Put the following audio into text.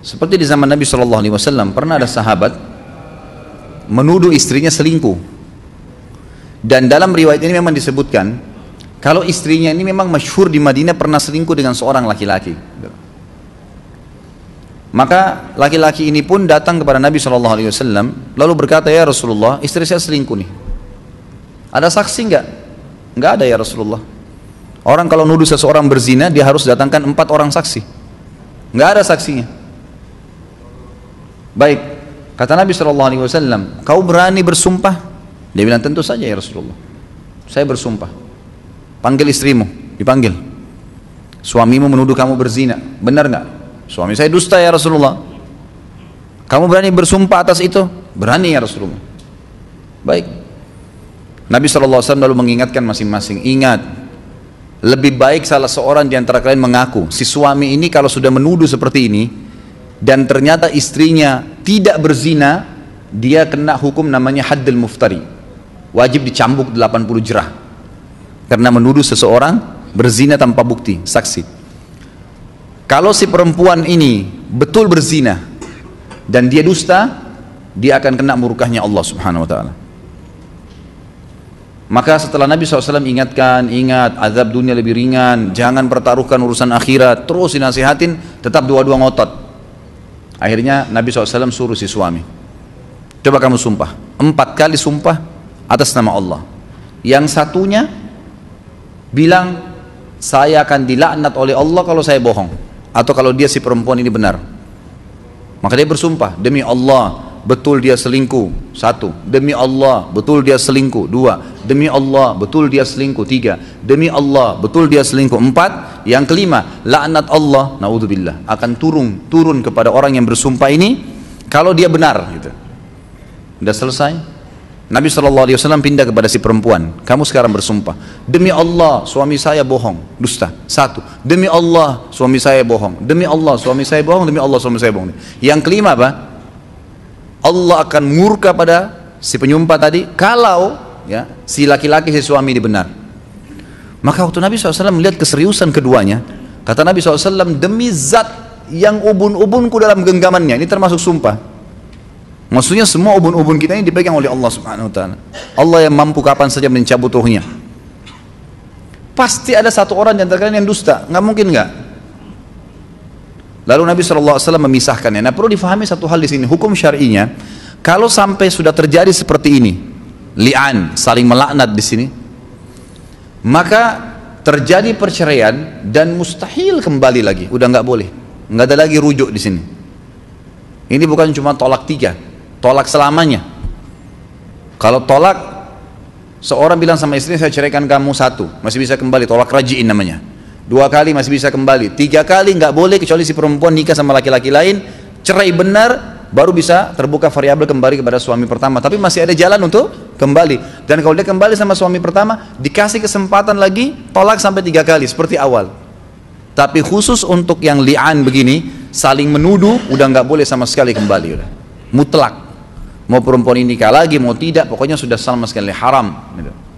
Seperti di zaman Nabi Shallallahu Alaihi Wasallam pernah ada sahabat menuduh istrinya selingkuh. Dan dalam riwayat ini memang disebutkan kalau istrinya ini memang masyhur di Madinah pernah selingkuh dengan seorang laki-laki. Maka laki-laki ini pun datang kepada Nabi Shallallahu Alaihi Wasallam lalu berkata ya Rasulullah istri saya selingkuh nih. Ada saksi nggak? Nggak ada ya Rasulullah. Orang kalau nuduh seseorang berzina, dia harus datangkan empat orang saksi. Nggak ada saksinya. Baik, kata Nabi Shallallahu Alaihi Wasallam, kau berani bersumpah? Dia bilang tentu saja ya Rasulullah. Saya bersumpah. Panggil istrimu, dipanggil. Suamimu menuduh kamu berzina, benar nggak? Suami saya dusta ya Rasulullah. Kamu berani bersumpah atas itu? Berani ya Rasulullah. Baik. Nabi SAW lalu mengingatkan masing-masing, ingat, lebih baik salah seorang di antara kalian mengaku, si suami ini kalau sudah menuduh seperti ini, dan ternyata istrinya tidak berzina, dia kena hukum namanya haddul muftari. Wajib dicambuk 80 jerah. Karena menuduh seseorang berzina tanpa bukti, saksi. Kalau si perempuan ini betul berzina dan dia dusta, dia akan kena murkahnya Allah Subhanahu wa taala. Maka setelah Nabi SAW ingatkan, ingat azab dunia lebih ringan, jangan pertaruhkan urusan akhirat, terus dinasihatin, tetap dua-dua ngotot. Akhirnya Nabi SAW suruh si suami, coba kamu sumpah, empat kali sumpah atas nama Allah. Yang satunya bilang saya akan dilaknat oleh Allah kalau saya bohong atau kalau dia si perempuan ini benar. Maka dia bersumpah demi Allah betul dia selingkuh satu demi Allah betul dia selingkuh dua demi Allah betul dia selingkuh tiga demi Allah betul dia selingkuh empat yang kelima, laknat Allah naudzubillah akan turun turun kepada orang yang bersumpah ini kalau dia benar gitu. Sudah selesai. Nabi SAW pindah kepada si perempuan. Kamu sekarang bersumpah. Demi Allah suami saya bohong. Dusta. Satu. Demi Allah suami saya bohong. Demi Allah suami saya bohong. Demi Allah suami saya bohong. Yang kelima apa? Allah akan murka pada si penyumpah tadi. Kalau ya si laki-laki si suami ini benar. Maka waktu Nabi SAW melihat keseriusan keduanya, kata Nabi SAW, demi zat yang ubun-ubunku dalam genggamannya, ini termasuk sumpah. Maksudnya semua ubun-ubun kita ini dipegang oleh Allah Subhanahu wa taala. Allah yang mampu kapan saja mencabut ruhnya. Pasti ada satu orang yang antara kalian yang dusta, nggak mungkin nggak. Lalu Nabi SAW memisahkannya. Nah perlu difahami satu hal di sini, hukum syar'inya kalau sampai sudah terjadi seperti ini, li'an saling melaknat di sini, maka terjadi perceraian dan mustahil kembali lagi udah nggak boleh nggak ada lagi rujuk di sini ini bukan cuma tolak tiga tolak selamanya kalau tolak seorang bilang sama istri saya ceraikan kamu satu masih bisa kembali tolak rajiin namanya dua kali masih bisa kembali tiga kali nggak boleh kecuali si perempuan nikah sama laki-laki lain cerai benar baru bisa terbuka variabel kembali kepada suami pertama tapi masih ada jalan untuk kembali dan kalau dia kembali sama suami pertama dikasih kesempatan lagi tolak sampai tiga kali seperti awal tapi khusus untuk yang li'an begini saling menuduh udah nggak boleh sama sekali kembali udah mutlak mau perempuan ini nikah lagi mau tidak pokoknya sudah sama sekali haram gitu.